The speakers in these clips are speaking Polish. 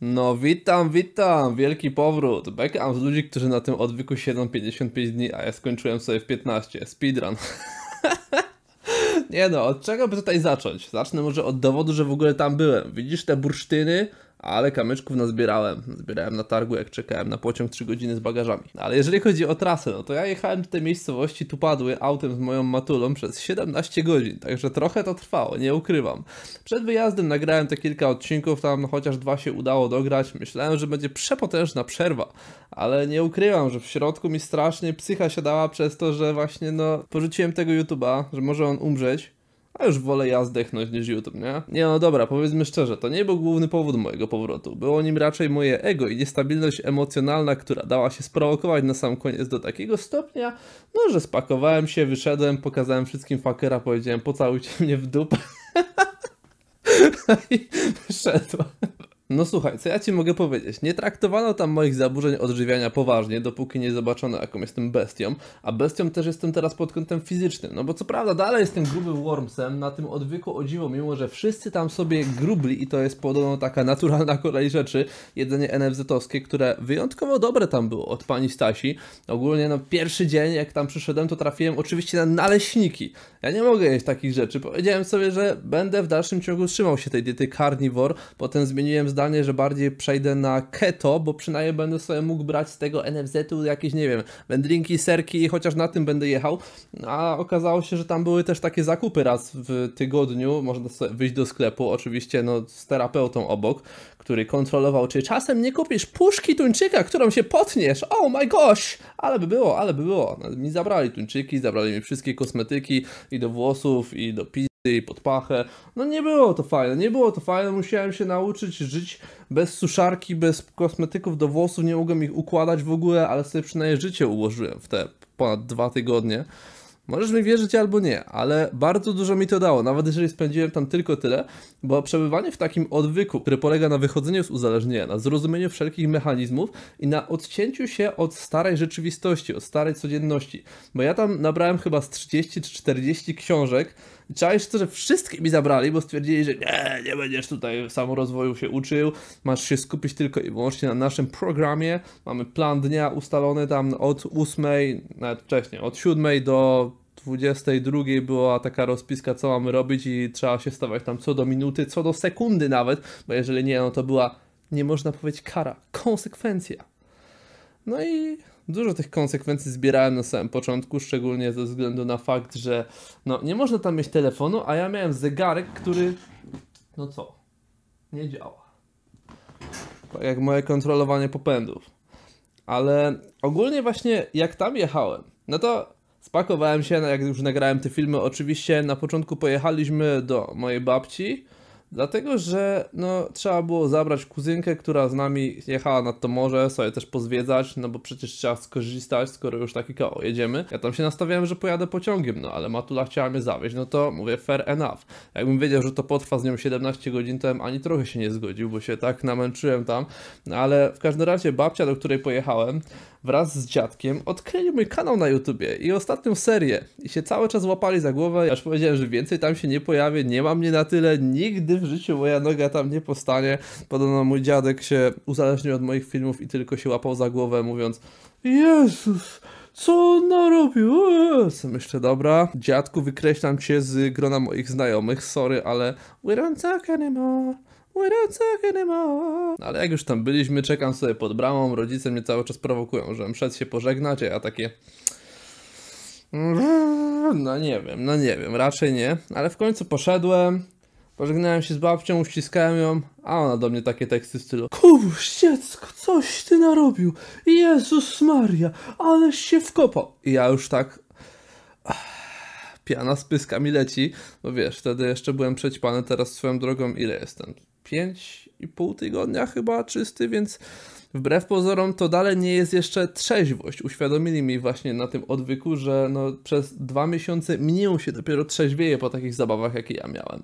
No witam, witam, wielki powrót. Backam z ludzi, którzy na tym odwyku siedzą 55 dni, a ja skończyłem sobie w 15. Speedrun. Nie no, od czego by tutaj zacząć? Zacznę może od dowodu, że w ogóle tam byłem. Widzisz te bursztyny? ale kamyczków nazbierałem. Zbierałem na targu, jak czekałem na pociąg 3 godziny z bagażami. Ale jeżeli chodzi o trasę, no to ja jechałem do tej miejscowości tu padły autem z moją matulą przez 17 godzin, także trochę to trwało, nie ukrywam. Przed wyjazdem nagrałem te kilka odcinków, tam chociaż dwa się udało dograć. Myślałem, że będzie przepotężna przerwa, ale nie ukrywam, że w środku mi strasznie psycha siadała przez to, że właśnie no porzuciłem tego YouTube'a, że może on umrzeć a już wolę ja zdechnąć niż YouTube, nie? Nie no dobra, powiedzmy szczerze, to nie był główny powód mojego powrotu. Było nim raczej moje ego i niestabilność emocjonalna, która dała się sprowokować na sam koniec do takiego stopnia, no że spakowałem się, wyszedłem, pokazałem wszystkim fakera, powiedziałem pocałujcie mnie w dupę. I wyszedłem. No słuchaj, co ja ci mogę powiedzieć? Nie traktowano tam moich zaburzeń odżywiania poważnie, dopóki nie zobaczono, jaką jestem bestią, a bestią też jestem teraz pod kątem fizycznym. No bo co prawda dalej jestem grubym wormsem na tym odwyku o dziwo, mimo że wszyscy tam sobie grubli i to jest podobno taka naturalna kolej rzeczy, jedzenie NFZ-owskie, które wyjątkowo dobre tam było od pani Stasi. Ogólnie no pierwszy dzień, jak tam przyszedłem, to trafiłem oczywiście na naleśniki. Ja nie mogę jeść takich rzeczy. Powiedziałem sobie, że będę w dalszym ciągu trzymał się tej diety carnivore, potem zmieniłem zdanie, że bardziej przejdę na keto, bo przynajmniej będę sobie mógł brać z tego NFZ-u jakieś, nie wiem, wędrinki, serki, chociaż na tym będę jechał. A okazało się, że tam były też takie zakupy raz w tygodniu. Można wyjść do sklepu, oczywiście no, z terapeutą obok, który kontrolował, czy czasem nie kupisz puszki tuńczyka, którą się potniesz. Oh my gosh! Ale by było, ale by było. No, mi zabrali tuńczyki, zabrali mi wszystkie kosmetyki i do włosów, i do pizzy i pod pachę. No nie było to fajne, nie było to fajne, musiałem się nauczyć żyć bez suszarki, bez kosmetyków do włosów, nie mogłem ich układać w ogóle, ale sobie przynajmniej życie ułożyłem w te ponad dwa tygodnie. Możesz mi wierzyć albo nie, ale bardzo dużo mi to dało, nawet jeżeli spędziłem tam tylko tyle, bo przebywanie w takim odwyku, który polega na wychodzeniu z uzależnienia, na zrozumieniu wszelkich mechanizmów i na odcięciu się od starej rzeczywistości, od starej codzienności. Bo ja tam nabrałem chyba z 30 czy 40 książek, Trzeba jeszcze to, że wszystkie mi zabrali, bo stwierdzili, że nie, nie będziesz tutaj samorozwoju się uczył, masz się skupić tylko i wyłącznie na naszym programie. Mamy plan dnia ustalony tam od 8, nawet wcześniej, od 7 do 22 była taka rozpiska, co mamy robić i trzeba się stawać tam co do minuty, co do sekundy nawet, bo jeżeli nie, no to była, nie można powiedzieć kara, konsekwencja. No i dużo tych konsekwencji zbierałem na samym początku, szczególnie ze względu na fakt, że no, nie można tam mieć telefonu, a ja miałem zegarek, który no co, nie działa. Tak jak moje kontrolowanie popędów. Ale ogólnie właśnie jak tam jechałem, no to spakowałem się, jak już nagrałem te filmy, oczywiście na początku pojechaliśmy do mojej babci, Dlatego, że no, trzeba było zabrać kuzynkę, która z nami jechała nad to morze, sobie też pozwiedzać, no bo przecież trzeba skorzystać, skoro już taki koło jedziemy. Ja tam się nastawiałem, że pojadę pociągiem, no ale Matula chciała mnie zawieźć, no to mówię fair enough. Jakbym wiedział, że to potrwa z nią 17 godzin, to bym ani trochę się nie zgodził, bo się tak namęczyłem tam. No, ale w każdym razie babcia, do której pojechałem, wraz z dziadkiem odkryli mój kanał na YouTubie i ostatnią serię. I się cały czas łapali za głowę, aż powiedziałem, że więcej tam się nie pojawię, nie mam mnie na tyle, nigdy w życiu moja noga tam nie postanie. Podobno mój dziadek się uzależnił od moich filmów i tylko się łapał za głowę, mówiąc: Jezus, co on narobił? Jestem jeszcze dobra. Dziadku, wykreślam cię z grona moich znajomych, sorry, ale we don't talk anymore. We don't talk anymore. Ale jak już tam byliśmy, czekam sobie pod bramą, rodzice mnie cały czas prowokują, żebym szedł się pożegnać, a ja takie... Mm, no nie wiem, no nie wiem, raczej nie. Ale w końcu poszedłem, Pożegnałem się z babcią, uściskałem ją, a ona do mnie takie teksty w stylu Kubuś, dziecko, coś ty narobił, Jezus Maria, aleś się wkopał. I ja już tak... Piana z pyskami leci, bo no wiesz, wtedy jeszcze byłem przećpany, teraz swoją drogą ile jestem? Pięć i pół tygodnia chyba czysty, więc wbrew pozorom to dalej nie jest jeszcze trzeźwość. Uświadomili mi właśnie na tym odwyku, że no przez dwa miesiące mniej się dopiero trzeźwieje po takich zabawach, jakie ja miałem.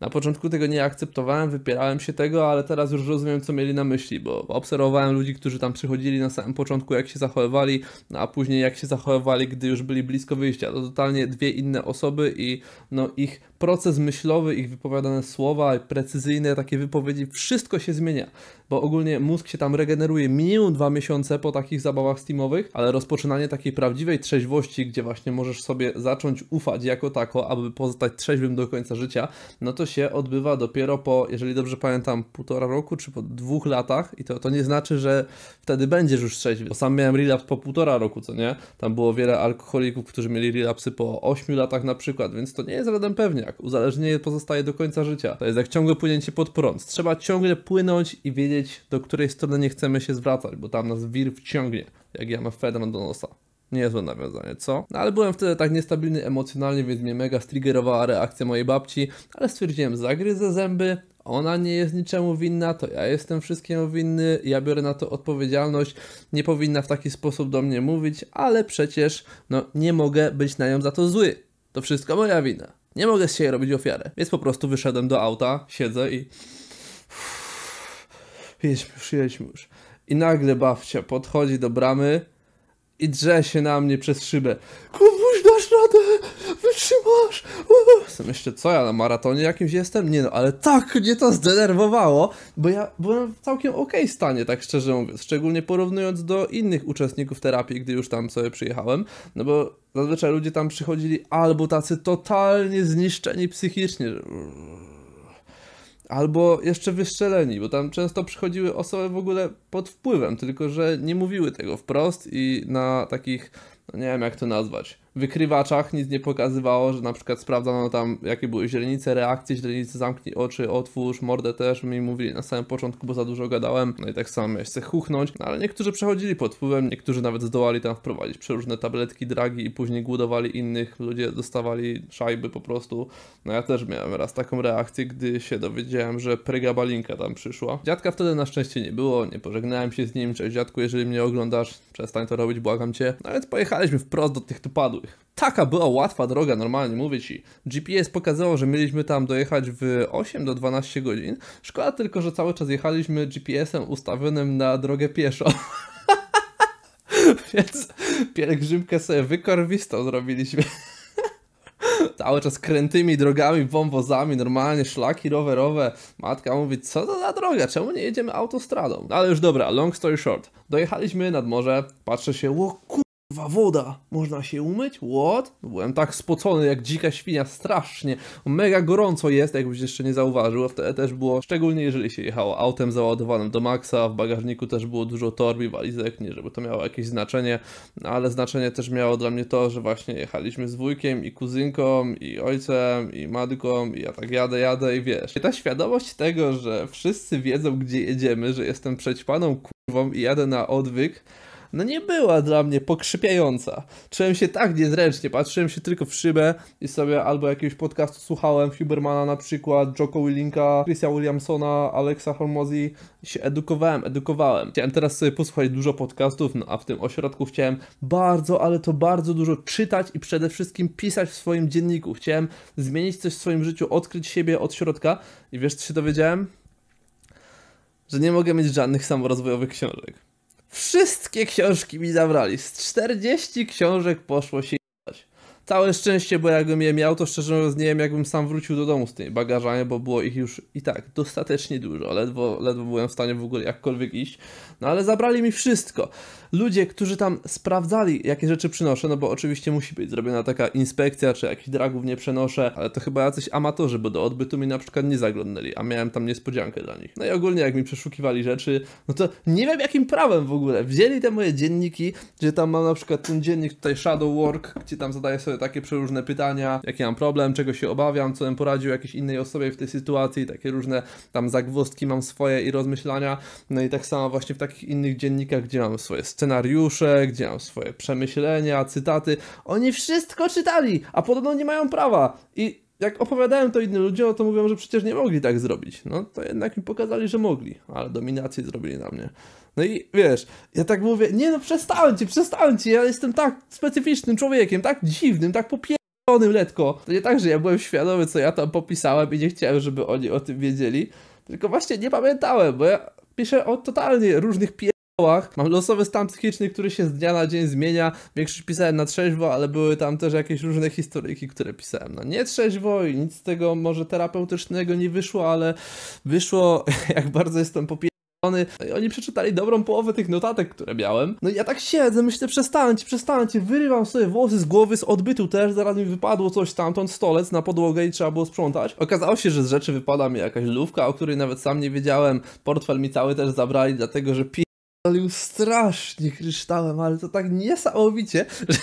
Na początku tego nie akceptowałem, wypierałem się tego, ale teraz już rozumiem, co mieli na myśli, bo obserwowałem ludzi, którzy tam przychodzili na samym początku, jak się zachowywali, no a później jak się zachowywali, gdy już byli blisko wyjścia. To totalnie dwie inne osoby i no, ich proces myślowy, ich wypowiadane słowa, precyzyjne takie wypowiedzi, wszystko się zmienia, bo ogólnie mózg się tam regeneruje minimum dwa miesiące po takich zabawach steamowych, ale rozpoczynanie takiej prawdziwej trzeźwości, gdzie właśnie możesz sobie zacząć ufać jako tako, aby pozostać trzeźwym do końca życia, no to się odbywa dopiero po, jeżeli dobrze pamiętam, półtora roku czy po dwóch latach i to, to nie znaczy, że wtedy będziesz już trzeźwy. Sam miałem relaps po półtora roku, co nie? Tam było wiele alkoholików, którzy mieli relapsy po 8 latach na przykład, więc to nie jest żaden pewniak. Uzależnienie pozostaje do końca życia. To jest jak ciągłe płynięcie pod prąd. Trzeba ciągle płynąć i wiedzieć, do której strony nie chcemy się zwracać, bo tam nas wir wciągnie, jak ja mam Fedron do nosa. Niezłe nawiązanie, co? No ale byłem wtedy tak niestabilny emocjonalnie, więc mnie mega striggerowała reakcja mojej babci, ale stwierdziłem, zagryzę zęby, ona nie jest niczemu winna, to ja jestem wszystkiemu winny, ja biorę na to odpowiedzialność, nie powinna w taki sposób do mnie mówić, ale przecież no nie mogę być na nią za to zły. To wszystko moja wina. Nie mogę z siebie robić ofiary. Więc po prostu wyszedłem do auta, siedzę i... Jedźmy już, jedźmy już. I nagle babcia podchodzi do bramy, i drze się na mnie przez szybę. Kubuś, dasz radę! Wytrzymasz! Jestem jeszcze co, ja na maratonie jakimś jestem? Nie no, ale tak mnie to zdenerwowało, bo ja byłem w całkiem okej okay stanie, tak szczerze mówiąc. Szczególnie porównując do innych uczestników terapii, gdy już tam sobie przyjechałem, no bo zazwyczaj ludzie tam przychodzili albo tacy totalnie zniszczeni psychicznie, że Albo jeszcze wystrzeleni, bo tam często przychodziły osoby w ogóle pod wpływem, tylko że nie mówiły tego wprost i na takich, no nie wiem jak to nazwać, wykrywaczach nic nie pokazywało, że na przykład sprawdzano tam, jakie były źrenice, reakcje źrenicy, zamknij oczy, otwórz, mordę też mi mówili na samym początku, bo za dużo gadałem, no i tak samo miałeś se huchnąć, no, ale niektórzy przechodzili pod wpływem, niektórzy nawet zdołali tam wprowadzić przeróżne tabletki, dragi i później głodowali innych, ludzie dostawali szajby po prostu, no ja też miałem raz taką reakcję, gdy się dowiedziałem, że pregabalinka tam przyszła. Dziadka wtedy na szczęście nie było, nie pożegnałem się z nim, cześć dziadku, jeżeli mnie oglądasz, przestań to robić, błagam cię, no więc pojechaliśmy wprost do tych tupadów, Taka była łatwa droga, normalnie mówię ci. GPS pokazało, że mieliśmy tam dojechać w 8 do 12 godzin. Szkoda tylko, że cały czas jechaliśmy GPS-em ustawionym na drogę pieszo. Więc pielgrzymkę sobie wykorwistą zrobiliśmy. Cały czas krętymi drogami, wąwozami, normalnie szlaki rowerowe. Matka mówi, co to za droga, czemu nie jedziemy autostradą? Ale już dobra, long story short. Dojechaliśmy nad morze, patrzę się, ło kur... Kurwa, woda! Można się umyć? What? No byłem tak spocony jak dzika świnia, strasznie. Mega gorąco jest, jakbyś jeszcze nie zauważył, a wtedy też było, szczególnie jeżeli się jechało autem załadowanym do maksa, w bagażniku też było dużo torb i walizek, nie żeby to miało jakieś znaczenie, ale znaczenie też miało dla mnie to, że właśnie jechaliśmy z wujkiem i kuzynką i ojcem i matką i ja tak jadę, jadę i wiesz. I ta świadomość tego, że wszyscy wiedzą gdzie jedziemy, że jestem przećpaną kurwą i jadę na odwyk, no nie była dla mnie pokrzypiająca. Czułem się tak niezręcznie, patrzyłem się tylko w szybę i sobie albo jakiegoś podcastu słuchałem, Hubermana na przykład, Joko Willinka, Chrisa Williamsona, Alexa Hormozy się edukowałem, edukowałem. Chciałem teraz sobie posłuchać dużo podcastów, no a w tym ośrodku chciałem bardzo, ale to bardzo dużo czytać i przede wszystkim pisać w swoim dzienniku. Chciałem zmienić coś w swoim życiu, odkryć siebie od środka i wiesz co się dowiedziałem? Że nie mogę mieć żadnych samorozwojowych książek. Wszystkie książki mi zabrali. Z 40 książek poszło się jechać. Całe szczęście, bo jakbym je miał, to szczerze mówiąc nie wiem, jakbym sam wrócił do domu z tymi bagażami, bo było ich już i tak dostatecznie dużo. Ledwo, ledwo byłem w stanie w ogóle jakkolwiek iść. No ale zabrali mi wszystko ludzie, którzy tam sprawdzali, jakie rzeczy przynoszę, no bo oczywiście musi być zrobiona taka inspekcja, czy jakichś dragów nie przenoszę, ale to chyba jacyś amatorzy, bo do odbytu mi na przykład nie zaglądnęli, a miałem tam niespodziankę dla nich. No i ogólnie jak mi przeszukiwali rzeczy, no to nie wiem jakim prawem w ogóle. Wzięli te moje dzienniki, gdzie tam mam na przykład ten dziennik tutaj Shadow Work, gdzie tam zadaję sobie takie przeróżne pytania, jaki mam problem, czego się obawiam, co bym poradził jakiejś innej osobie w tej sytuacji, takie różne tam zagwozdki mam swoje i rozmyślania. No i tak samo właśnie w takich innych dziennikach, gdzie mam swoje sceny scenariusze, gdzie mam swoje przemyślenia, cytaty. Oni wszystko czytali, a podobno nie mają prawa. I jak opowiadałem to innym ludziom, no to mówią, że przecież nie mogli tak zrobić. No to jednak mi pokazali, że mogli, ale dominację zrobili na mnie. No i wiesz, ja tak mówię, nie no przestańcie, przestańcie, ja jestem tak specyficznym człowiekiem, tak dziwnym, tak popieronym letko. To nie tak, że ja byłem świadomy, co ja tam popisałem i nie chciałem, żeby oni o tym wiedzieli, tylko właśnie nie pamiętałem, bo ja piszę o totalnie różnych pier Mam losowy stan psychiczny, który się z dnia na dzień zmienia. Większość pisałem na trzeźwo, ale były tam też jakieś różne historyjki, które pisałem na no, nie trzeźwo i nic z tego może terapeutycznego nie wyszło, ale wyszło jak bardzo jestem popijany. No I oni przeczytali dobrą połowę tych notatek, które miałem. No i ja tak siedzę, myślę, przestańcie, przestańcie, wyrywam sobie włosy z głowy, z odbytu też, zaraz mi wypadło coś tamtąd, stolec na podłogę i trzeba było sprzątać. Okazało się, że z rzeczy wypada mi jakaś lówka, o której nawet sam nie wiedziałem, portfel mi cały też zabrali, dlatego że pi pierdolił strasznie kryształem, ale to tak niesamowicie, że,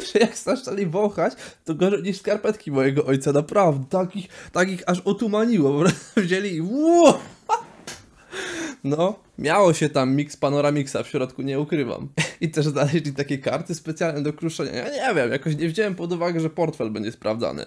że jak zaczęli wąchać, to gorzej niż skarpetki mojego ojca, naprawdę. Takich, takich aż otumaniło, bo wzięli i No, miało się tam mix panoramixa w środku, nie ukrywam. I też znaleźli takie karty specjalne do kruszenia. Ja nie wiem, jakoś nie wziąłem pod uwagę, że portfel będzie sprawdzany.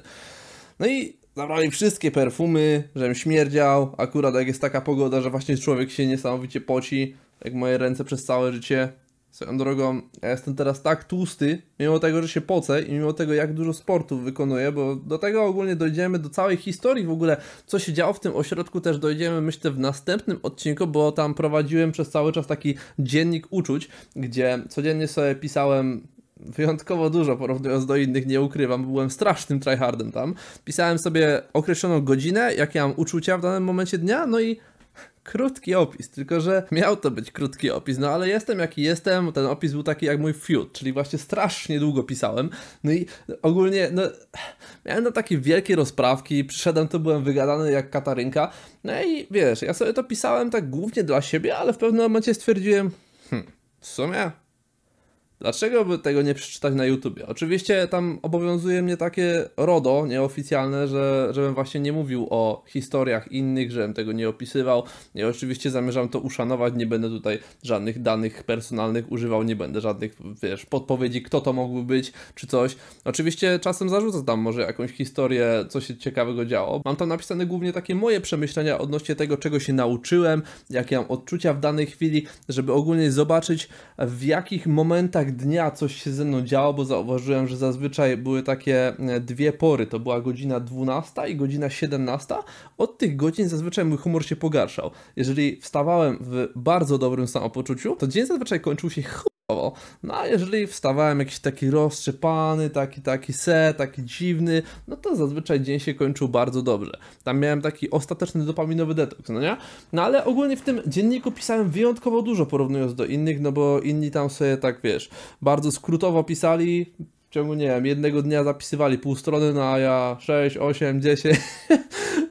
No i zabrali wszystkie perfumy, żebym śmierdział. Akurat jak jest taka pogoda, że właśnie człowiek się niesamowicie poci, jak moje ręce przez całe życie. Swoją drogą, ja jestem teraz tak tłusty, mimo tego, że się pocę i mimo tego, jak dużo sportów wykonuję, bo do tego ogólnie dojdziemy, do całej historii w ogóle, co się działo w tym ośrodku też dojdziemy, myślę, w następnym odcinku, bo tam prowadziłem przez cały czas taki dziennik uczuć, gdzie codziennie sobie pisałem wyjątkowo dużo porównując do innych, nie ukrywam, byłem strasznym tryhardem tam. Pisałem sobie określoną godzinę, jakie mam uczucia w danym momencie dnia, no i krótki opis, tylko że miał to być krótki opis, no ale jestem jaki jestem, ten opis był taki jak mój feud, czyli właśnie strasznie długo pisałem, no i ogólnie, no, miałem na takie wielkie rozprawki, przyszedłem, to byłem wygadany jak Katarynka, no i wiesz, ja sobie to pisałem tak głównie dla siebie, ale w pewnym momencie stwierdziłem, hm, w sumie Dlaczego by tego nie przeczytać na YouTubie? Oczywiście tam obowiązuje mnie takie RODO nieoficjalne, że, żebym właśnie nie mówił o historiach innych, żebym tego nie opisywał. Ja no oczywiście zamierzam to uszanować, nie będę tutaj żadnych danych personalnych używał, nie będę żadnych, wiesz, podpowiedzi, kto to mógłby być, czy coś. Oczywiście czasem zarzucę tam może jakąś historię, co się ciekawego działo. Mam tam napisane głównie takie moje przemyślenia odnośnie tego, czego się nauczyłem, jakie mam odczucia w danej chwili, żeby ogólnie zobaczyć, w jakich momentach dnia coś się ze mną działo, bo zauważyłem, że zazwyczaj były takie e, dwie pory. To była godzina 12 i godzina 17. Od tych godzin zazwyczaj mój humor się pogarszał. Jeżeli wstawałem w bardzo dobrym samopoczuciu, to dzień zazwyczaj kończył się o, no a jeżeli wstawałem jakiś taki rozczepany, taki, taki se, taki dziwny, no to zazwyczaj dzień się kończył bardzo dobrze. Tam miałem taki ostateczny dopaminowy detoks, no nie? No ale ogólnie w tym dzienniku pisałem wyjątkowo dużo porównując do innych, no bo inni tam sobie tak, wiesz, bardzo skrótowo pisali, ciągu, nie wiem, jednego dnia zapisywali pół strony na no ja 6, 8, 10.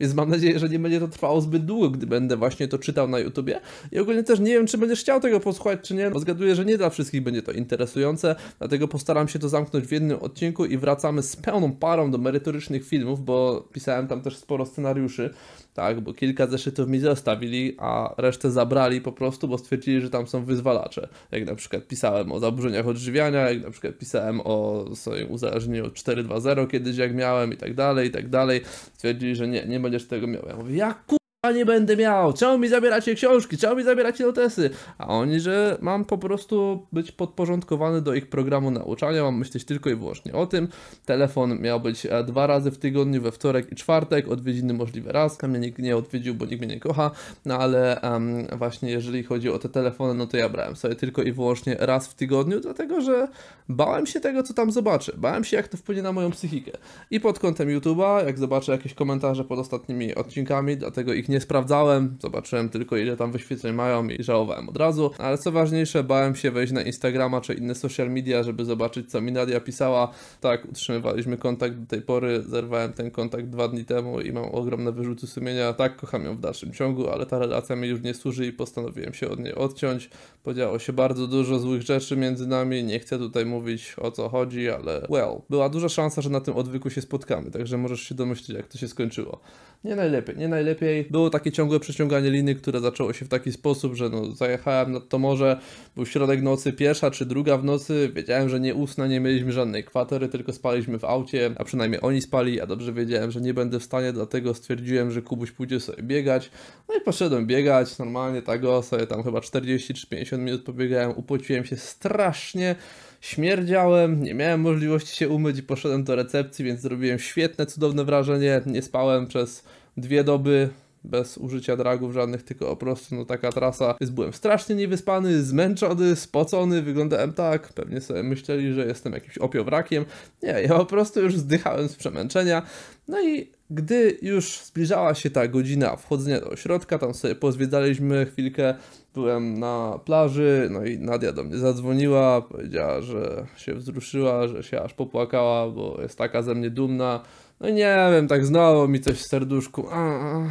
Więc mam nadzieję, że nie będzie to trwało zbyt długo, gdy będę właśnie to czytał na YouTubie. I ogólnie też nie wiem, czy będziesz chciał tego posłuchać, czy nie. No, zgaduję, że nie dla wszystkich będzie to interesujące, dlatego postaram się to zamknąć w jednym odcinku i wracamy z pełną parą do merytorycznych filmów, bo pisałem tam też sporo scenariuszy tak, bo kilka zeszytów mi zostawili, a resztę zabrali po prostu, bo stwierdzili, że tam są wyzwalacze. Jak na przykład pisałem o zaburzeniach odżywiania, jak na przykład pisałem o swoim uzależnieniu od 4.2.0 kiedyś jak miałem i tak dalej, i tak dalej. Stwierdzili, że nie, nie będziesz tego miał. Ja mówię, jak ku nie będę miał, czemu mi zabieracie książki, czemu mi zabieracie notesy? A oni, że mam po prostu być podporządkowany do ich programu nauczania, mam myśleć tylko i wyłącznie o tym. Telefon miał być e, dwa razy w tygodniu, we wtorek i czwartek, odwiedziny możliwe raz, mnie nikt nie odwiedził, bo nikt mnie nie kocha, no ale um, właśnie jeżeli chodzi o te telefony, no to ja brałem sobie tylko i wyłącznie raz w tygodniu, dlatego że bałem się tego, co tam zobaczę, bałem się jak to wpłynie na moją psychikę. I pod kątem YouTube'a, jak zobaczę jakieś komentarze pod ostatnimi odcinkami, dlatego ich nie nie sprawdzałem, zobaczyłem tylko ile tam wyświetleń mają i żałowałem od razu, ale co ważniejsze, bałem się wejść na Instagrama czy inne social media, żeby zobaczyć co mi Nadia pisała. Tak, utrzymywaliśmy kontakt do tej pory, zerwałem ten kontakt dwa dni temu i mam ogromne wyrzuty sumienia. Tak, kocham ją w dalszym ciągu, ale ta relacja mi już nie służy i postanowiłem się od niej odciąć. Podziało się bardzo dużo złych rzeczy między nami, nie chcę tutaj mówić o co chodzi, ale well, była duża szansa, że na tym odwyku się spotkamy, także możesz się domyślić jak to się skończyło nie najlepiej, nie najlepiej. Było takie ciągłe przeciąganie liny, które zaczęło się w taki sposób, że no, zajechałem nad to morze, był środek nocy, pierwsza czy druga w nocy, wiedziałem, że nie usnę, nie mieliśmy żadnej kwatery, tylko spaliśmy w aucie, a przynajmniej oni spali, a dobrze wiedziałem, że nie będę w stanie, dlatego stwierdziłem, że Kubuś pójdzie sobie biegać, no i poszedłem biegać, normalnie tak o sobie tam chyba 40 czy 50 minut pobiegałem, upociłem się strasznie, Śmierdziałem, nie miałem możliwości się umyć i poszedłem do recepcji, więc zrobiłem świetne, cudowne wrażenie. Nie spałem przez dwie doby, bez użycia dragów żadnych, tylko po prostu no taka trasa. Więc byłem strasznie niewyspany, zmęczony, spocony, wyglądałem tak, pewnie sobie myśleli, że jestem jakimś opiowrakiem. Nie, ja po prostu już zdychałem z przemęczenia. No i gdy już zbliżała się ta godzina wchodzenia do ośrodka, tam sobie pozwiedzaliśmy chwilkę, byłem na plaży, no i Nadia do mnie zadzwoniła, powiedziała, że się wzruszyła, że się aż popłakała, bo jest taka ze mnie dumna. No i nie wiem, tak znowu mi coś w serduszku. A -a.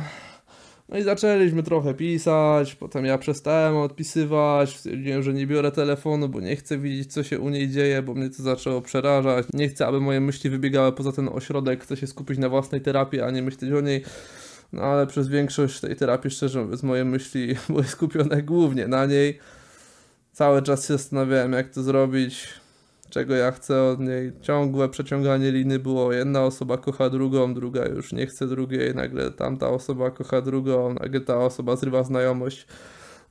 No i zaczęliśmy trochę pisać, potem ja przestałem odpisywać, stwierdziłem, że nie biorę telefonu, bo nie chcę widzieć, co się u niej dzieje, bo mnie to zaczęło przerażać. Nie chcę, aby moje myśli wybiegały poza ten ośrodek, chcę się skupić na własnej terapii, a nie myśleć o niej. No ale przez większość tej terapii, szczerze mówiąc, moje myśli były skupione głównie na niej. Cały czas się zastanawiałem, jak to zrobić czego ja chcę od niej. Ciągłe przeciąganie liny było. Jedna osoba kocha drugą, druga już nie chce drugiej, nagle tamta osoba kocha drugą, nagle ta osoba zrywa znajomość.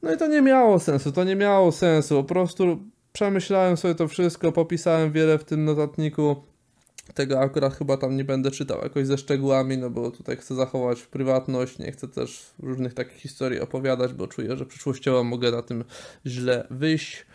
No i to nie miało sensu, to nie miało sensu. Po prostu przemyślałem sobie to wszystko, popisałem wiele w tym notatniku. Tego akurat chyba tam nie będę czytał jakoś ze szczegółami, no bo tutaj chcę zachować prywatność, nie chcę też różnych takich historii opowiadać, bo czuję, że przyszłościowo mogę na tym źle wyjść.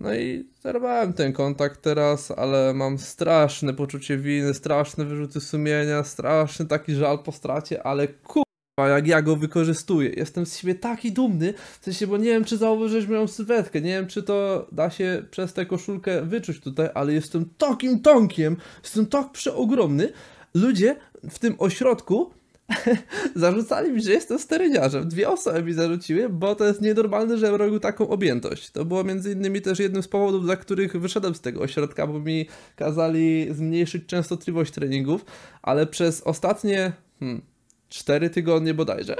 No i zerwałem ten kontakt teraz, ale mam straszne poczucie winy, straszne wyrzuty sumienia, straszny taki żal po stracie, ale kurwa, jak ja go wykorzystuję. Jestem z siebie taki dumny, w sensie, bo nie wiem, czy zauważyłeś moją sylwetkę, nie wiem, czy to da się przez tę koszulkę wyczuć tutaj, ale jestem takim tonkiem, jestem tak przeogromny. Ludzie w tym ośrodku zarzucali mi, że jestem steryniarzem. Dwie osoby mi zarzuciły, bo to jest nienormalne, że robił taką objętość. To było między innymi też jednym z powodów, dla których wyszedłem z tego ośrodka, bo mi kazali zmniejszyć częstotliwość treningów, ale przez ostatnie hmm, 4 tygodnie bodajże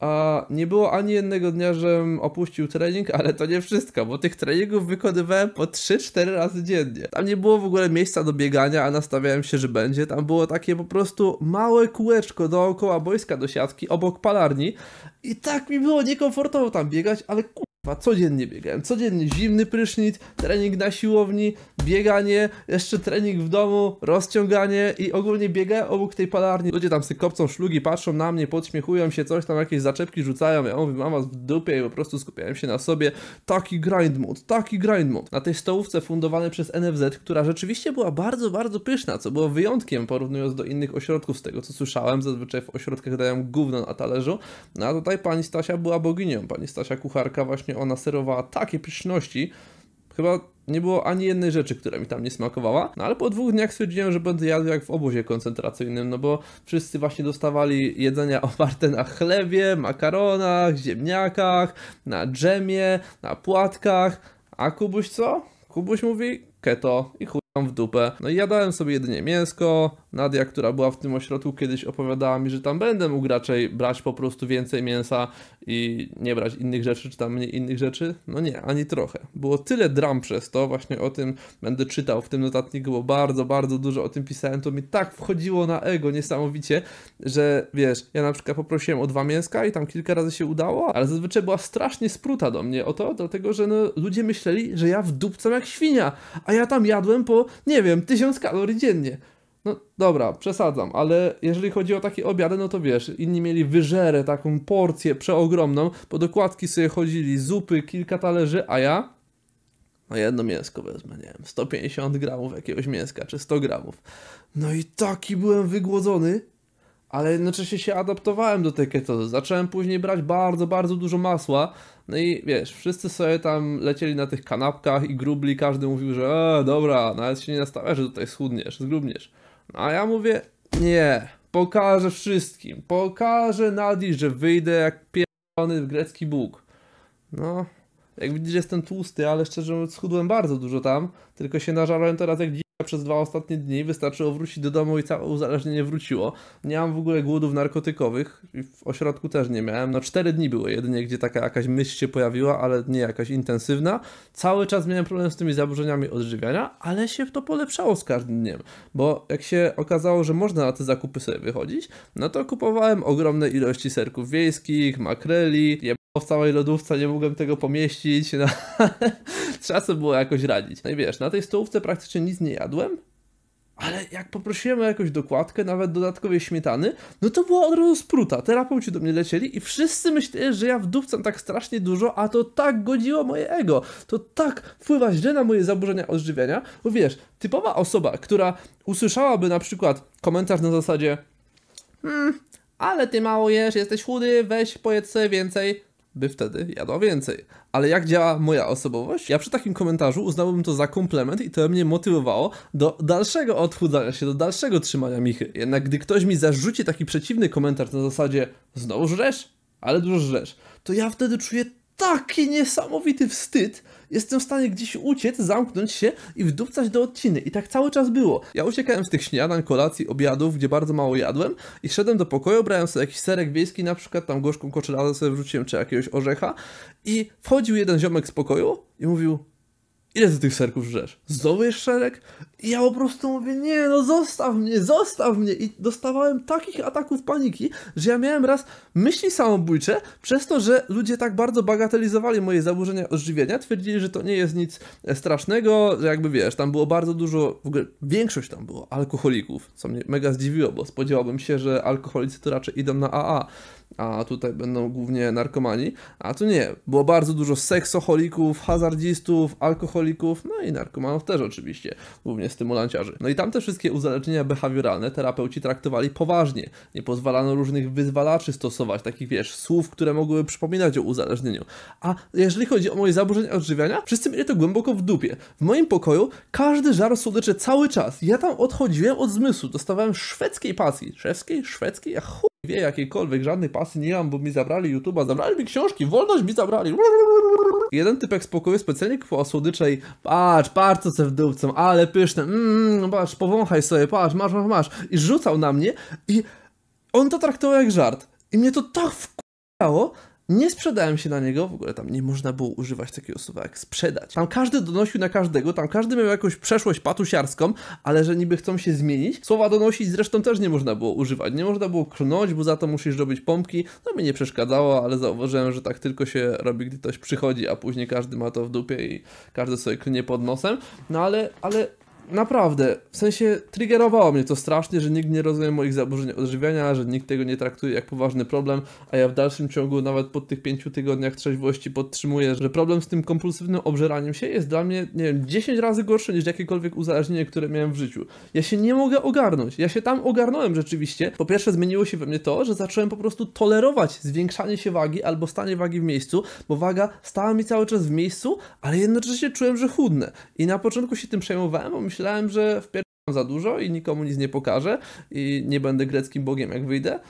a nie było ani jednego dnia, żebym opuścił trening, ale to nie wszystko, bo tych treningów wykonywałem po 3-4 razy dziennie. Tam nie było w ogóle miejsca do biegania, a nastawiałem się, że będzie. Tam było takie po prostu małe kółeczko dookoła boiska do siatki, obok palarni. I tak mi było niekomfortowo tam biegać, ale ku kurwa, codziennie biegałem, codziennie zimny prysznic, trening na siłowni, bieganie, jeszcze trening w domu, rozciąganie i ogólnie biegę obok tej palarni. Ludzie tam sykopcą szlugi, patrzą na mnie, podśmiechują się, coś tam, jakieś zaczepki rzucają, ja mówię, mam w dupie i po prostu skupiałem się na sobie. Taki grind mode, taki grind mode. Na tej stołówce fundowanej przez NFZ, która rzeczywiście była bardzo, bardzo pyszna, co było wyjątkiem porównując do innych ośrodków z tego, co słyszałem, zazwyczaj w ośrodkach dają gówno na talerzu, no a tutaj pani Stasia była boginią, pani Stasia kucharka właśnie ona serowała takie pyszności, chyba nie było ani jednej rzeczy, która mi tam nie smakowała, no ale po dwóch dniach stwierdziłem, że będę jadł jak w obozie koncentracyjnym, no bo wszyscy właśnie dostawali jedzenia oparte na chlebie, makaronach, ziemniakach, na dżemie, na płatkach, a Kubuś co? Kubuś mówi keto i chuj w dupę. No i jadałem sobie jedynie mięsko. Nadia, która była w tym ośrodku, kiedyś opowiadała mi, że tam będę mógł raczej brać po prostu więcej mięsa i nie brać innych rzeczy, czy tam mniej innych rzeczy? No nie, ani trochę. Było tyle dram przez to, właśnie o tym będę czytał w tym notatniku, bo bardzo, bardzo dużo o tym pisałem, to mi tak wchodziło na ego niesamowicie, że wiesz, ja na przykład poprosiłem o dwa mięska i tam kilka razy się udało, ale zazwyczaj była strasznie spruta do mnie o to, dlatego, że no, ludzie myśleli, że ja w dupcam jak świnia, a ja tam jadłem po, nie wiem, tysiąc kalorii dziennie. No dobra, przesadzam, ale jeżeli chodzi o takie obiady, no to wiesz, inni mieli wyżerę, taką porcję przeogromną, po dokładki sobie chodzili, zupy, kilka talerzy, a ja no jedno mięsko wezmę, nie wiem, 150 gramów jakiegoś mięska, czy 100 gramów. No i taki byłem wygłodzony, ale jednocześnie znaczy się adaptowałem do tej ketozy. Zacząłem później brać bardzo, bardzo dużo masła. No i wiesz, wszyscy sobie tam lecieli na tych kanapkach i grubli, każdy mówił, że e, dobra, nawet się nie nastawia, że tutaj schudniesz, zgrubniesz. A ja mówię, nie, pokażę wszystkim. Pokażę Nadi, że wyjdę jak pierdolony grecki Bóg. No, jak widzisz, jestem tłusty, ale szczerze mówiąc, schudłem bardzo dużo tam. Tylko się nażarłem teraz jak przez dwa ostatnie dni, wystarczyło wrócić do domu i całe uzależnienie wróciło. Nie mam w ogóle głodów narkotykowych, w ośrodku też nie miałem. No cztery dni były jedynie, gdzie taka jakaś myśl się pojawiła, ale nie jakaś intensywna. Cały czas miałem problem z tymi zaburzeniami odżywiania, ale się to polepszało z każdym dniem, bo jak się okazało, że można na te zakupy sobie wychodzić, no to kupowałem ogromne ilości serków wiejskich, makreli, je w całej lodówce, nie mogłem tego pomieścić, no, trzeba sobie było jakoś radzić. No i wiesz, na tej stołówce praktycznie nic nie jadłem jadłem, ale jak poprosiłem o jakąś dokładkę, nawet dodatkowej śmietany, no to była od razu spruta. Terapeuci do mnie lecieli i wszyscy myśleli, że ja wdupcam tak strasznie dużo, a to tak godziło moje ego. To tak wpływa źle na moje zaburzenia odżywiania. Bo wiesz, typowa osoba, która usłyszałaby na przykład komentarz na zasadzie hmm, ale ty mało jesz, jesteś chudy, weź pojedz sobie więcej by wtedy jadła więcej. Ale jak działa moja osobowość? Ja przy takim komentarzu uznałbym to za komplement i to mnie motywowało do dalszego odchudzania się, do dalszego trzymania michy. Jednak gdy ktoś mi zarzuci taki przeciwny komentarz na zasadzie znowu żresz, ale dużo żresz, to ja wtedy czuję taki niesamowity wstyd, jestem w stanie gdzieś uciec, zamknąć się i wdupcać do odciny. I tak cały czas było. Ja uciekałem z tych śniadań, kolacji, obiadów, gdzie bardzo mało jadłem i szedłem do pokoju, brałem sobie jakiś serek wiejski na przykład, tam gorzką koczeladę sobie wrzuciłem, czy jakiegoś orzecha i wchodził jeden ziomek z pokoju i mówił ile ty tych serków wrzesz Znowu jest szereg? I ja po prostu mówię, nie no zostaw mnie, zostaw mnie. I dostawałem takich ataków paniki, że ja miałem raz myśli samobójcze przez to, że ludzie tak bardzo bagatelizowali moje zaburzenia odżywienia. Twierdzili, że to nie jest nic e, strasznego, że jakby wiesz, tam było bardzo dużo, w ogóle większość tam było alkoholików, co mnie mega zdziwiło, bo spodziewałbym się, że alkoholicy to raczej idą na AA a tutaj będą głównie narkomani, a tu nie. Było bardzo dużo seksoholików, hazardzistów, alkoholików, no i narkomanów też oczywiście, głównie stymulanciarzy. No i tamte wszystkie uzależnienia behawioralne terapeuci traktowali poważnie. Nie pozwalano różnych wyzwalaczy stosować, takich wiesz, słów, które mogłyby przypominać o uzależnieniu. A jeżeli chodzi o moje zaburzenia odżywiania, wszyscy mieli to głęboko w dupie. W moim pokoju każdy żar słodyczy cały czas. Ja tam odchodziłem od zmysłu, dostawałem szwedzkiej pasji. szwedzkiej, Szwedzkiej? Ja chuj wie jakiejkolwiek, żadnej pasji nie mam, bo mi zabrali YouTube'a, zabrali mi książki, wolność mi zabrali. Jeden typek spokojowy specjalnie po słodyczej, patrz, patrz co se w dupcem, ale pyszne, mmm, patrz, powąchaj sobie, patrz, masz, masz, masz. I rzucał na mnie i on to traktował jak żart. I mnie to tak wkurzało, nie sprzedałem się na niego, w ogóle tam nie można było używać takiego słowa jak sprzedać. Tam każdy donosił na każdego, tam każdy miał jakąś przeszłość patusiarską, ale że niby chcą się zmienić. Słowa donosić zresztą też nie można było używać. Nie można było krnąć, bo za to musisz robić pompki. No mi nie przeszkadzało, ale zauważyłem, że tak tylko się robi, gdy ktoś przychodzi, a później każdy ma to w dupie i każdy sobie klnie pod nosem. No ale, ale naprawdę, w sensie triggerowało mnie to strasznie, że nikt nie rozumie moich zaburzeń odżywiania, że nikt tego nie traktuje jak poważny problem, a ja w dalszym ciągu, nawet po tych pięciu tygodniach trzeźwości podtrzymuję, że problem z tym kompulsywnym obżeraniem się jest dla mnie, nie wiem, 10 razy gorszy niż jakiekolwiek uzależnienie, które miałem w życiu. Ja się nie mogę ogarnąć. Ja się tam ogarnąłem rzeczywiście. Po pierwsze zmieniło się we mnie to, że zacząłem po prostu tolerować zwiększanie się wagi albo stanie wagi w miejscu, bo waga stała mi cały czas w miejscu, ale jednocześnie czułem, że chudnę. I na początku się tym przejmowałem, bo myślałem, myślałem, że w pierwszym za dużo i nikomu nic nie pokażę i nie będę greckim bogiem jak wyjdę.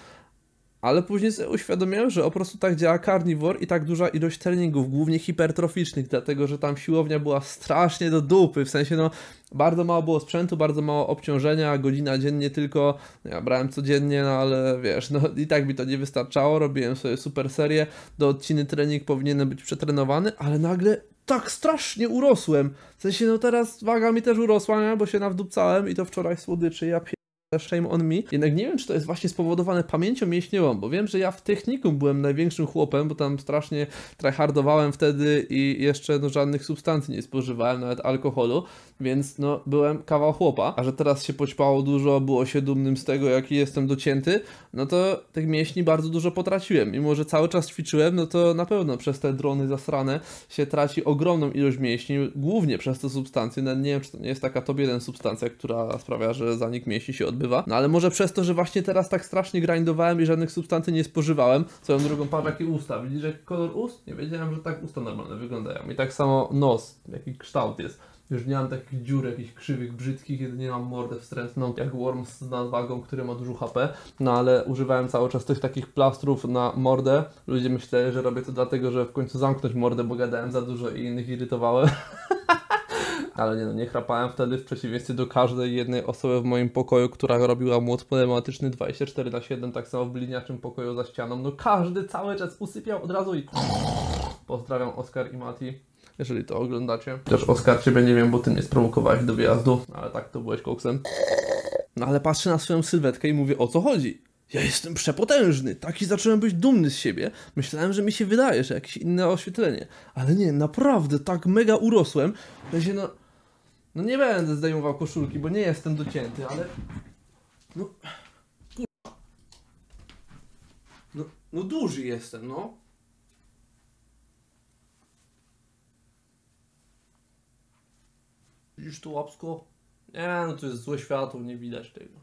Ale później sobie uświadomiłem, że po prostu tak działa carnivore i tak duża ilość treningów, głównie hipertroficznych, dlatego że tam siłownia była strasznie do dupy, w sensie no bardzo mało było sprzętu, bardzo mało obciążenia, godzina dziennie tylko, no, ja brałem codziennie, no ale wiesz, no i tak mi to nie wystarczało, robiłem sobie super serię, do odciny trening powinienem być przetrenowany, ale nagle tak strasznie urosłem, w sensie, no teraz waga mi też urosła, nie? bo się nawdupcałem i to wczoraj słodyczy, ja pie... Shame on me. Jednak nie wiem, czy to jest właśnie spowodowane pamięcią mięśniową, bo wiem, że ja w technikum byłem największym chłopem, bo tam strasznie tryhardowałem wtedy i jeszcze no, żadnych substancji nie spożywałem, nawet alkoholu, więc no byłem kawał chłopa. A że teraz się poćpało dużo, było się dumnym z tego, jaki jestem docięty, no to tych mięśni bardzo dużo potraciłem. Mimo, że cały czas ćwiczyłem, no to na pewno przez te drony zasrane się traci ogromną ilość mięśni, głównie przez te substancje. Nawet nie wiem, czy to nie jest taka top 1 substancja, która sprawia, że zanik mięśni się od odbywa. No ale może przez to, że właśnie teraz tak strasznie grindowałem i żadnych substancji nie spożywałem. Swoją drugą parę jakie usta. Widzisz jak kolor ust? Nie wiedziałem, że tak usta normalne wyglądają. I tak samo nos, jaki kształt jest. Już nie mam takich dziur, jakichś krzywych, brzydkich, jedynie mam mordę wstrętną, jak Worms z nadwagą, który ma dużo HP, no ale używałem cały czas tych takich plastrów na mordę. Ludzie myśleli, że robię to dlatego, że w końcu zamknąć mordę, bo gadałem za dużo i innych irytowałem. Ale nie no, nie chrapałem wtedy w przeciwieństwie do każdej jednej osoby w moim pokoju, która robiła młot pneumatyczny 24 na 7, tak samo w bliniaczym pokoju za ścianą. No każdy cały czas usypiał od razu i... Pozdrawiam Oskar i Mati, jeżeli to oglądacie. Też Oskar ciebie nie wiem, bo ty nie sprowokowałeś do wyjazdu, ale tak, to byłeś koksem. No ale patrzę na swoją sylwetkę i mówię, o co chodzi? Ja jestem przepotężny, taki zacząłem być dumny z siebie. Myślałem, że mi się wydaje, że jakieś inne oświetlenie. Ale nie, naprawdę tak mega urosłem, że się no... No nie będę zdejmował koszulki, bo nie jestem docięty, ale... No... Kurwa. No, no duży jestem, no. Widzisz tu łapsko? Nie, no to jest złe światło, nie widać tego.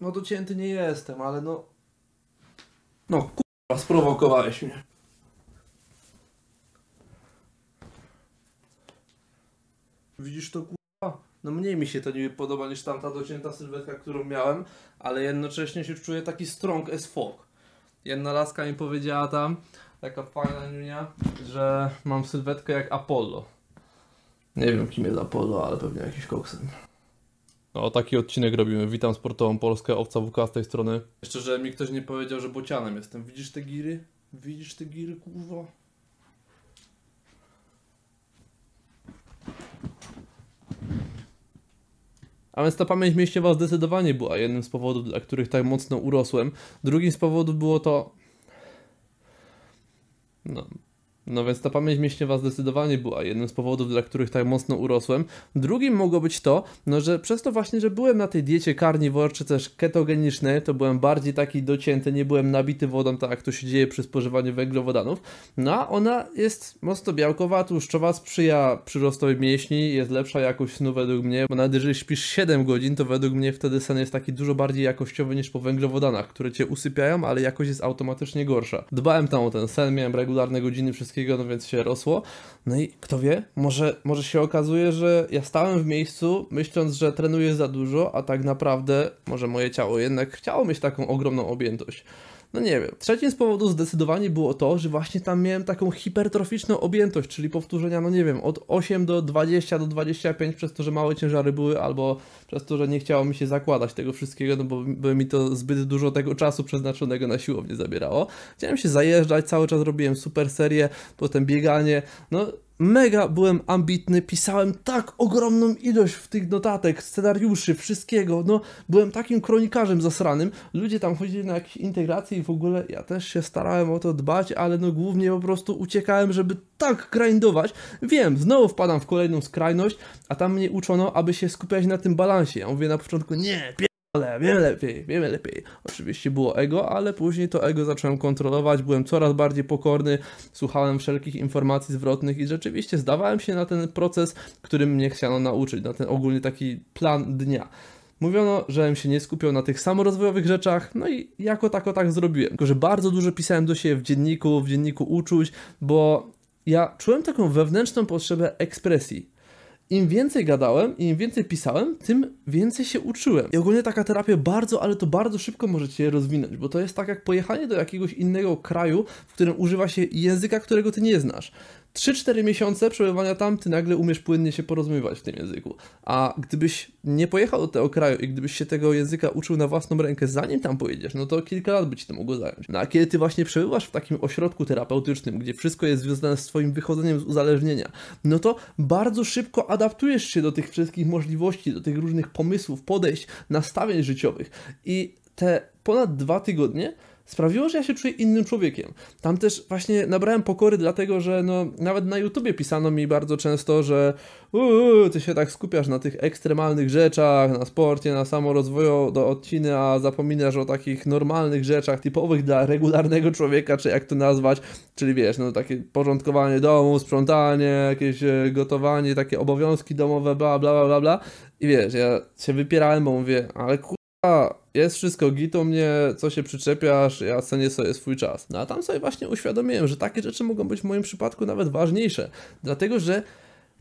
No docięty nie jestem, ale no... No kurwa, sprowokowałeś mnie. Widzisz to kurwa? No mniej mi się to nie podoba niż tamta docięta sylwetka, którą miałem, ale jednocześnie się czuję taki strong as fuck. Jedna laska mi powiedziała tam, taka fajna niunia, że mam sylwetkę jak Apollo. Nie wiem kim jest Apollo, ale pewnie jakiś koksem. No, taki odcinek robimy. Witam sportową Polskę, owca WK z tej strony. Jeszcze, że mi ktoś nie powiedział, że bocianem jestem. Widzisz te giry? Widzisz te giry, kurwa? A więc ta pamięć mięśniowa zdecydowanie była jednym z powodów, dla których tak mocno urosłem. Drugim z powodów było to. No, no więc ta pamięć mięśniowa zdecydowanie była jednym z powodów, dla których tak mocno urosłem. Drugim mogło być to, no że przez to właśnie, że byłem na tej diecie carnivore czy też ketogenicznej, to byłem bardziej taki docięty, nie byłem nabity wodą, tak jak to się dzieje przy spożywaniu węglowodanów. No a ona jest mocno białkowa, tłuszczowa, sprzyja przyrostowi mięśni, jest lepsza jakość snu no, według mnie, bo nawet jeżeli śpisz 7 godzin, to według mnie wtedy sen jest taki dużo bardziej jakościowy niż po węglowodanach, które cię usypiają, ale jakość jest automatycznie gorsza. Dbałem tam o ten sen, miałem regularne godziny, wszystkie no więc się rosło. No i kto wie, może, może się okazuje, że ja stałem w miejscu myśląc, że trenuję za dużo, a tak naprawdę może moje ciało jednak chciało mieć taką ogromną objętość. No nie wiem. Trzecim z powodów zdecydowanie było to, że właśnie tam miałem taką hipertroficzną objętość, czyli powtórzenia, no nie wiem, od 8 do 20 do 25 przez to, że małe ciężary były, albo przez to, że nie chciało mi się zakładać tego wszystkiego, no bo by mi to zbyt dużo tego czasu przeznaczonego na siłownię zabierało. Chciałem się zajeżdżać, cały czas robiłem super serię, potem bieganie, no mega byłem ambitny, pisałem tak ogromną ilość w tych notatek, scenariuszy, wszystkiego, no byłem takim kronikarzem zasranym, ludzie tam chodzili na jakieś integracje i w ogóle ja też się starałem o to dbać, ale no głównie po prostu uciekałem, żeby tak grindować, wiem, znowu wpadam w kolejną skrajność, a tam mnie uczono, aby się skupiać na tym balansie, ja mówię na początku, nie, ale wiemy lepiej, wiemy lepiej. Oczywiście było ego, ale później to ego zacząłem kontrolować, byłem coraz bardziej pokorny, słuchałem wszelkich informacji zwrotnych i rzeczywiście zdawałem się na ten proces, którym mnie chciano nauczyć, na ten ogólny taki plan dnia. Mówiono, żebym się nie skupiał na tych samorozwojowych rzeczach, no i jako tako tak zrobiłem. Tylko, że bardzo dużo pisałem do siebie w dzienniku, w dzienniku uczuć, bo ja czułem taką wewnętrzną potrzebę ekspresji im więcej gadałem i im więcej pisałem, tym więcej się uczyłem. I ogólnie taka terapia bardzo, ale to bardzo szybko możecie je rozwinąć, bo to jest tak jak pojechanie do jakiegoś innego kraju, w którym używa się języka, którego ty nie znasz. 3-4 miesiące przebywania tam, ty nagle umiesz płynnie się porozumiewać w tym języku. A gdybyś nie pojechał do tego kraju i gdybyś się tego języka uczył na własną rękę, zanim tam pojedziesz, no to kilka lat by ci to mogło zająć. No a kiedy ty właśnie przebywasz w takim ośrodku terapeutycznym, gdzie wszystko jest związane z twoim wychodzeniem z uzależnienia, no to bardzo szybko adaptujesz się do tych wszystkich możliwości, do tych różnych pomysłów, podejść, nastawień życiowych. I te ponad dwa tygodnie sprawiło, że ja się czuję innym człowiekiem. Tam też właśnie nabrałem pokory, dlatego że no, nawet na YouTubie pisano mi bardzo często, że uuu, ty się tak skupiasz na tych ekstremalnych rzeczach, na sporcie, na samorozwoju do odciny, a zapominasz o takich normalnych rzeczach, typowych dla regularnego człowieka, czy jak to nazwać, czyli wiesz, no takie porządkowanie domu, sprzątanie, jakieś e, gotowanie, takie obowiązki domowe, bla, bla, bla, bla. I wiesz, ja się wypierałem, bo mówię, ale kurwa, jest wszystko git u mnie, co się przyczepiasz, ja cenię sobie swój czas. No a tam sobie właśnie uświadomiłem, że takie rzeczy mogą być w moim przypadku nawet ważniejsze, dlatego że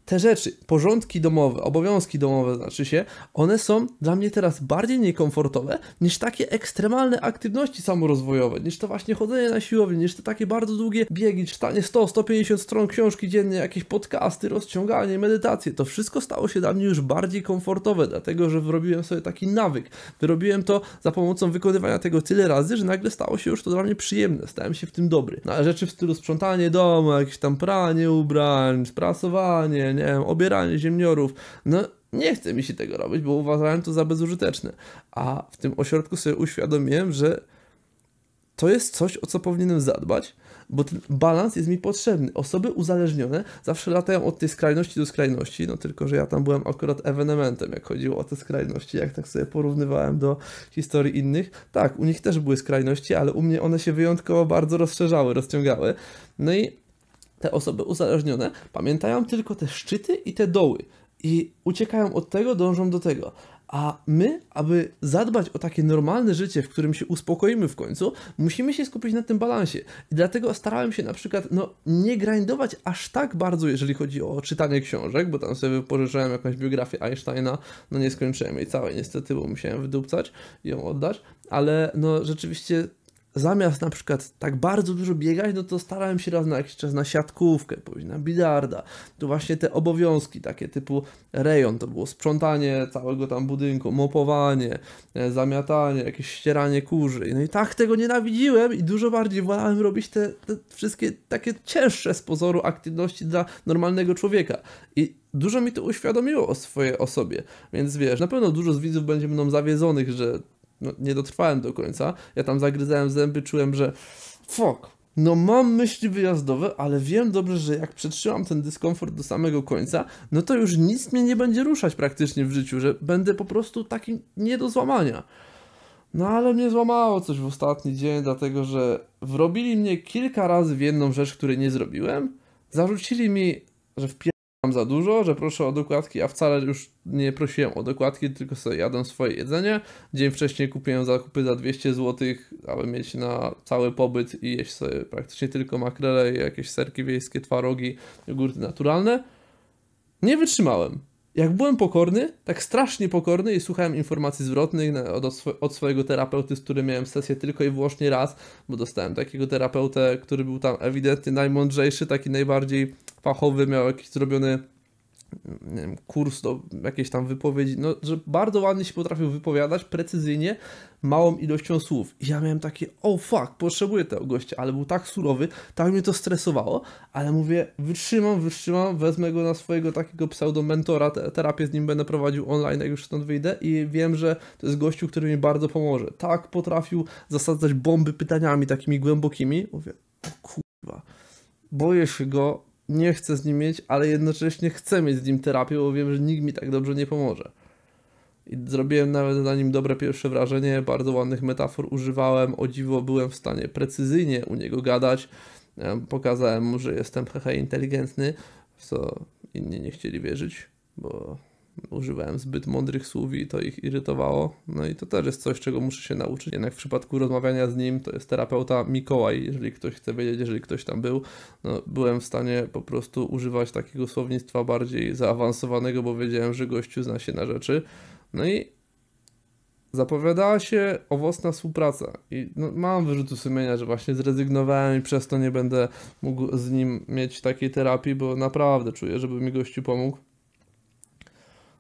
te rzeczy, porządki domowe, obowiązki domowe, znaczy się, one są dla mnie teraz bardziej niekomfortowe niż takie ekstremalne aktywności samorozwojowe, niż to właśnie chodzenie na siłowni, niż te takie bardzo długie biegi, czytanie 100, 150 stron książki dziennie, jakieś podcasty, rozciąganie, medytacje. To wszystko stało się dla mnie już bardziej komfortowe, dlatego że wyrobiłem sobie taki nawyk. Wyrobiłem to za pomocą wykonywania tego tyle razy, że nagle stało się już to dla mnie przyjemne, stałem się w tym dobry. Na no, rzeczy w stylu sprzątanie domu, jakieś tam pranie ubrań, sprasowanie nie wiem, obieranie ziemniorów. No nie chce mi się tego robić, bo uważałem to za bezużyteczne. A w tym ośrodku sobie uświadomiłem, że to jest coś, o co powinienem zadbać, bo ten balans jest mi potrzebny. Osoby uzależnione zawsze latają od tej skrajności do skrajności, no tylko, że ja tam byłem akurat ewenementem, jak chodziło o te skrajności, jak tak sobie porównywałem do historii innych. Tak, u nich też były skrajności, ale u mnie one się wyjątkowo bardzo rozszerzały, rozciągały. No i te osoby uzależnione pamiętają tylko te szczyty i te doły i uciekają od tego, dążą do tego. A my, aby zadbać o takie normalne życie, w którym się uspokoimy w końcu, musimy się skupić na tym balansie. I dlatego starałem się na przykład no, nie grindować aż tak bardzo, jeżeli chodzi o czytanie książek, bo tam sobie wypożyczałem jakąś biografię Einsteina, no nie skończyłem jej całej niestety, bo musiałem wydupcać i ją oddać, ale no rzeczywiście zamiast na przykład tak bardzo dużo biegać, no to starałem się raz na jakiś czas na siatkówkę, później na bilarda. Tu właśnie te obowiązki takie typu rejon, to było sprzątanie całego tam budynku, mopowanie, e, zamiatanie, jakieś ścieranie kurzy. No i tak tego nienawidziłem i dużo bardziej wolałem robić te, te wszystkie takie cięższe z pozoru aktywności dla normalnego człowieka. I dużo mi to uświadomiło o swojej osobie, więc wiesz, na pewno dużo z widzów będzie mną zawiedzonych, że no, nie dotrwałem do końca. Ja tam zagryzałem zęby, czułem, że fuck, no mam myśli wyjazdowe, ale wiem dobrze, że jak przetrzymam ten dyskomfort do samego końca, no to już nic mnie nie będzie ruszać praktycznie w życiu, że będę po prostu taki nie do złamania. No ale mnie złamało coś w ostatni dzień, dlatego że wrobili mnie kilka razy w jedną rzecz, której nie zrobiłem, zarzucili mi, że w mam za dużo, że proszę o dokładki, a wcale już nie prosiłem o dokładki, tylko sobie jadłem swoje jedzenie. Dzień wcześniej kupiłem zakupy za 200 zł, aby mieć na cały pobyt i jeść sobie praktycznie tylko makrele i jakieś serki wiejskie, twarogi, jogurty naturalne. Nie wytrzymałem. Jak byłem pokorny, tak strasznie pokorny i słuchałem informacji zwrotnych od, od swojego terapeuty, z którym miałem sesję tylko i wyłącznie raz, bo dostałem takiego terapeutę, który był tam ewidentnie najmądrzejszy, taki najbardziej fachowy, miał jakiś zrobiony nie wiem, kurs do jakiejś tam wypowiedzi, no, że bardzo ładnie się potrafił wypowiadać, precyzyjnie, małą ilością słów. I ja miałem takie, oh fuck, potrzebuję tego gościa, ale był tak surowy, tak mnie to stresowało, ale mówię, wytrzymam, wytrzymam, wezmę go na swojego takiego pseudo-mentora, terapię z nim będę prowadził online, jak już stąd wyjdę i wiem, że to jest gościu, który mi bardzo pomoże. Tak potrafił zasadzać bomby pytaniami takimi głębokimi, mówię, o kurwa, boję się go, nie chcę z nim mieć, ale jednocześnie chcę mieć z nim terapię, bo wiem, że nikt mi tak dobrze nie pomoże. I zrobiłem nawet na nim dobre pierwsze wrażenie, bardzo ładnych metafor używałem, o dziwo byłem w stanie precyzyjnie u niego gadać, pokazałem mu, że jestem hehe inteligentny, w co inni nie chcieli wierzyć, bo używałem zbyt mądrych słów i to ich irytowało. No i to też jest coś, czego muszę się nauczyć. Jednak w przypadku rozmawiania z nim, to jest terapeuta Mikołaj, jeżeli ktoś chce wiedzieć, jeżeli ktoś tam był, no, byłem w stanie po prostu używać takiego słownictwa bardziej zaawansowanego, bo wiedziałem, że gościu zna się na rzeczy. No i zapowiadała się owocna współpraca i no, mam wyrzutu sumienia, że właśnie zrezygnowałem i przez to nie będę mógł z nim mieć takiej terapii, bo naprawdę czuję, żeby mi gościu pomógł.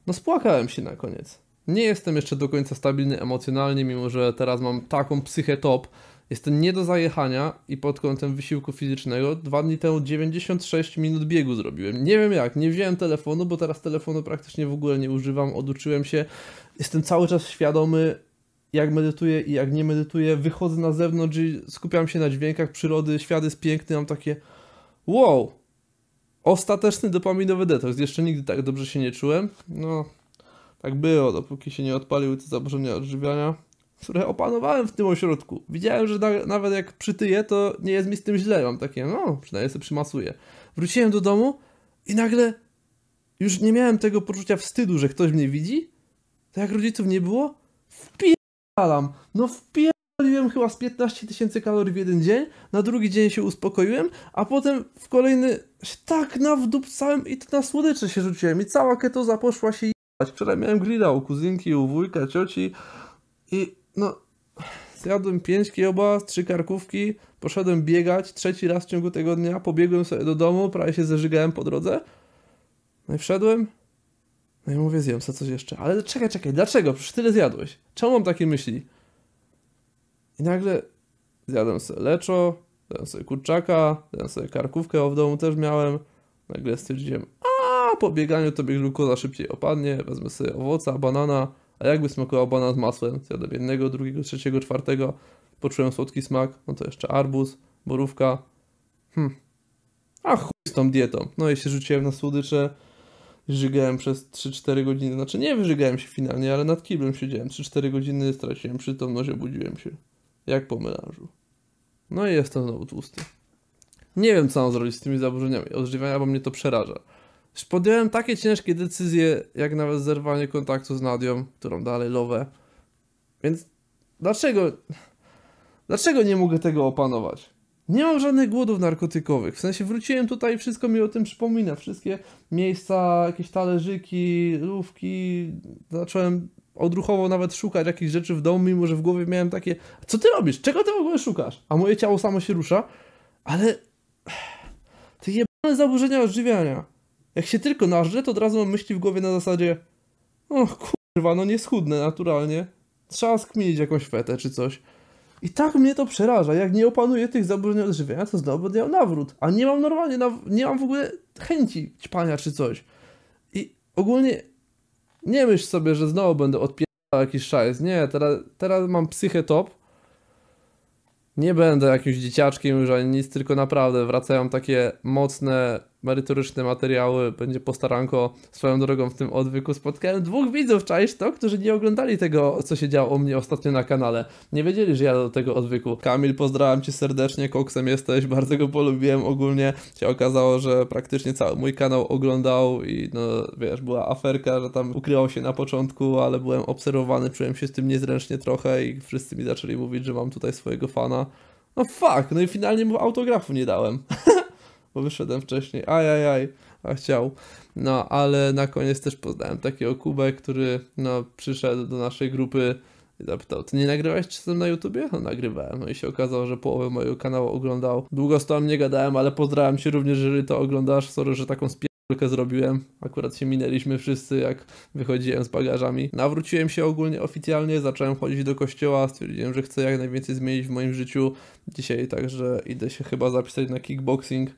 No spłakałem się na koniec. Nie jestem jeszcze do końca stabilny emocjonalnie, mimo że teraz mam taką psychę top. Jestem nie do zajechania i pod kątem wysiłku fizycznego dwa dni temu 96 minut biegu zrobiłem. Nie wiem jak, nie wziąłem telefonu, bo teraz telefonu praktycznie w ogóle nie używam, oduczyłem się. Jestem cały czas świadomy, jak medytuję i jak nie medytuję. Wychodzę na zewnątrz i skupiam się na dźwiękach przyrody, świat jest piękny, mam takie wow, Ostateczny dopaminowy detoks. Jeszcze nigdy tak dobrze się nie czułem. No, tak było, dopóki się nie odpaliły te zaburzenia odżywiania, które opanowałem w tym ośrodku. Widziałem, że na, nawet jak przytyję, to nie jest mi z tym źle. Mam takie, no, przynajmniej sobie przymasuję. Wróciłem do domu i nagle już nie miałem tego poczucia wstydu, że ktoś mnie widzi. Tak jak rodziców nie było, wpierdalam. no wpierdalam. Spaliłem chyba z 15 tysięcy kalorii w jeden dzień, na drugi dzień się uspokoiłem, a potem w kolejny tak nawdupcałem i to na słodycze się rzuciłem i cała ketoza poszła się jebać. Wczoraj miałem grilla u kuzynki, u wujka, cioci i no zjadłem 5 kiełba, 3 karkówki, poszedłem biegać trzeci raz w ciągu tego dnia, pobiegłem sobie do domu, prawie się zeżygałem po drodze. No i wszedłem, no i mówię, zjem sobie coś jeszcze. Ale czekaj, czekaj, dlaczego? Przecież tyle zjadłeś. Czemu mam takie myśli? I nagle zjadłem sobie leczo, zjadłem sobie kurczaka, zjadłem sobie karkówkę, o w domu też miałem. Nagle stwierdziłem, a po bieganiu to bieg glukoza szybciej opadnie, wezmę sobie owoca, banana, a jakby smakował banan z masłem, zjadłem jednego, drugiego, trzeciego, czwartego, poczułem słodki smak, no to jeszcze arbuz, borówka, hm, a chuj z tą dietą. No i się rzuciłem na słodycze, żygałem przez 3-4 godziny, znaczy nie wyżygałem się finalnie, ale nad kiblem siedziałem 3-4 godziny, straciłem przytomność, obudziłem się jak po melanżu. No i jestem znowu tłusty. Nie wiem, co mam zrobić z tymi zaburzeniami odżywiania, bo mnie to przeraża. Podjąłem takie ciężkie decyzje, jak nawet zerwanie kontaktu z Nadią, którą dalej lowę. Więc dlaczego... Dlaczego nie mogę tego opanować? Nie mam żadnych głodów narkotykowych. W sensie wróciłem tutaj i wszystko mi o tym przypomina. Wszystkie miejsca, jakieś talerzyki, lówki. Zacząłem odruchowo nawet szukać jakichś rzeczy w domu, mimo że w głowie miałem takie, co ty robisz? Czego ty w ogóle szukasz? A moje ciało samo się rusza, ale te jebane zaburzenia odżywiania. Jak się tylko narzę, to od razu mam myśli w głowie na zasadzie o kurwa, no nie schudnę naturalnie. Trzeba skminić jakąś fetę czy coś. I tak mnie to przeraża. Jak nie opanuję tych zaburzeń odżywiania, to znowu będę miał nawrót. A nie mam normalnie, nie mam w ogóle chęci ćpania czy coś. I ogólnie nie myśl sobie, że znowu będę odpierał jakiś szajs. Nie, teraz, teraz mam psychę top. Nie będę jakimś dzieciaczkiem już ani nic, tylko naprawdę wracają takie mocne merytoryczne materiały, będzie postaranko swoją drogą w tym odwyku. Spotkałem dwóch widzów, czaisz to, którzy nie oglądali tego, co się działo u mnie ostatnio na kanale. Nie wiedzieli, że ja do tego odwyku. Kamil, pozdrawiam cię serdecznie, koksem jesteś, bardzo go polubiłem ogólnie. Się okazało, że praktycznie cały mój kanał oglądał i no wiesz, była aferka, że tam ukrywał się na początku, ale byłem obserwowany, czułem się z tym niezręcznie trochę i wszyscy mi zaczęli mówić, że mam tutaj swojego fana. No fuck, no i finalnie mu autografu nie dałem. bo wyszedłem wcześniej, ajajaj, a chciał. No, ale na koniec też poznałem takiego Kubę, który no, przyszedł do naszej grupy i zapytał, ty nie nagrywałeś czasem na YouTubie? No nagrywałem, no i się okazało, że połowę mojego kanału oglądał. Długo z tobą nie gadałem, ale pozdrawiam się również, jeżeli to oglądasz, sorry, że taką spie zrobiłem, akurat się minęliśmy wszyscy, jak wychodziłem z bagażami. Nawróciłem się ogólnie oficjalnie, zacząłem chodzić do kościoła, stwierdziłem, że chcę jak najwięcej zmienić w moim życiu dzisiaj, także idę się chyba zapisać na kickboxing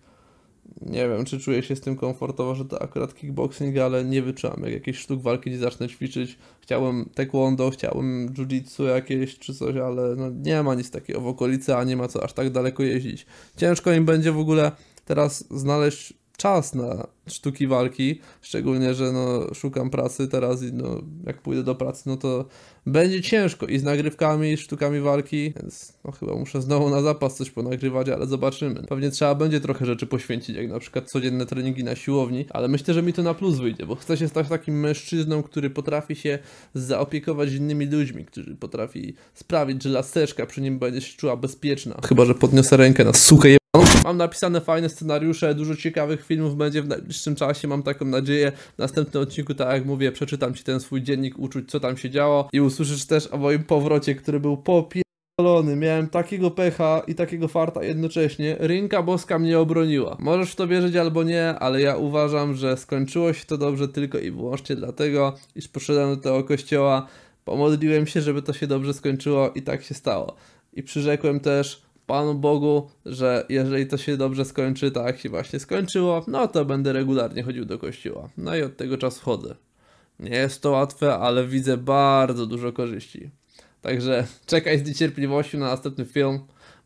nie wiem, czy czuję się z tym komfortowo, że to akurat kickboxing, ale nie wyczułem Jak jakieś sztuk walki gdzie zacznę ćwiczyć, chciałem taekwondo, chciałem jiu-jitsu jakieś czy coś, ale no nie ma nic takiego w okolicy, a nie ma co aż tak daleko jeździć. Ciężko im będzie w ogóle teraz znaleźć czas na sztuki walki, szczególnie, że no, szukam pracy teraz i no, jak pójdę do pracy, no to będzie ciężko i z nagrywkami, i sztukami walki, więc no, chyba muszę znowu na zapas coś ponagrywać, ale zobaczymy. Pewnie trzeba będzie trochę rzeczy poświęcić, jak na przykład codzienne treningi na siłowni, ale myślę, że mi to na plus wyjdzie, bo chcę się stać takim mężczyzną, który potrafi się zaopiekować innymi ludźmi, który potrafi sprawić, że laseczka przy nim będzie się czuła bezpieczna. Chyba, że podniosę rękę na suche je Mam napisane fajne scenariusze, dużo ciekawych filmów będzie w najbliższym czasie, mam taką nadzieję. W następnym odcinku, tak jak mówię, przeczytam Ci ten swój dziennik, uczuć co tam się działo i usłyszysz też o moim powrocie, który był popielony. Miałem takiego pecha i takiego farta jednocześnie. Rynka boska mnie obroniła. Możesz w to wierzyć albo nie, ale ja uważam, że skończyło się to dobrze tylko i wyłącznie dlatego, iż poszedłem do tego kościoła, pomodliłem się, żeby to się dobrze skończyło i tak się stało. I przyrzekłem też, Panu Bogu, że jeżeli to się dobrze skończy, tak się właśnie skończyło, no to będę regularnie chodził do kościoła. No i od tego czasu chodzę. Nie jest to łatwe, ale widzę bardzo dużo korzyści. Także czekaj z niecierpliwością na następny film.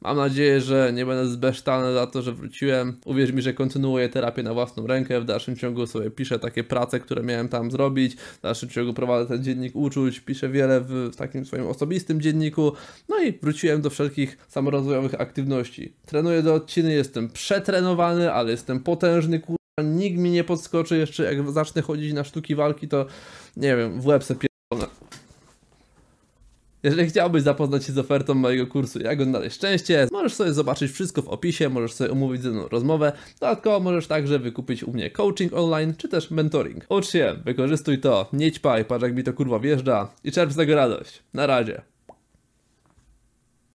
Mam nadzieję, że nie będę zbesztany za to, że wróciłem. Uwierz mi, że kontynuuję terapię na własną rękę. W dalszym ciągu sobie piszę takie prace, które miałem tam zrobić. W dalszym ciągu prowadzę ten dziennik uczuć, piszę wiele w takim swoim osobistym dzienniku. No i wróciłem do wszelkich samorozwojowych aktywności. Trenuję do odciny, jestem przetrenowany, ale jestem potężny, kur... Nikt mi nie podskoczy jeszcze, jak zacznę chodzić na sztuki walki, to nie wiem, w łeb se pierdolę. Jeżeli chciałbyś zapoznać się z ofertą mojego kursu Jak odnaleźć szczęście, możesz sobie zobaczyć wszystko w opisie, możesz sobie umówić ze mną rozmowę, dodatkowo możesz także wykupić u mnie coaching online, czy też mentoring. Ucz się, wykorzystuj to, nie ćpaj, patrz jak mi to kurwa wjeżdża i czerp z tego radość. Na razie.